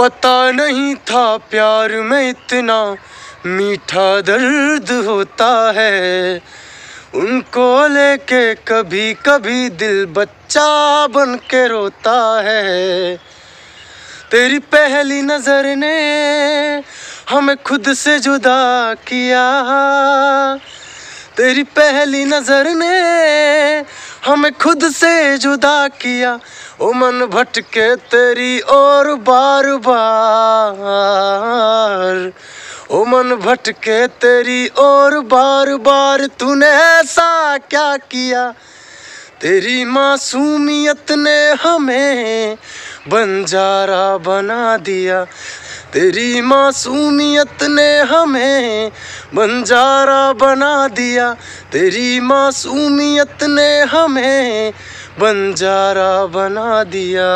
पता नहीं था प्यार में इतना मीठा दर्द होता है उनको लेके कभी कभी दिल बच्चा बन के रोता है तेरी पहली नज़र ने हमें खुद से जुदा किया तेरी पहली नज़र ने हमें खुद से जुदा किया ओ मन भटके तेरी और बार बार ओ मन भटके तेरी और बार बार तूने ऐसा क्या किया तेरी मासूमियत ने हमें बंजारा बना दिया तेरी मासूमियत ने हमें बंजारा बना दिया तेरी मासूमियत ने हमें बंजारा बना दिया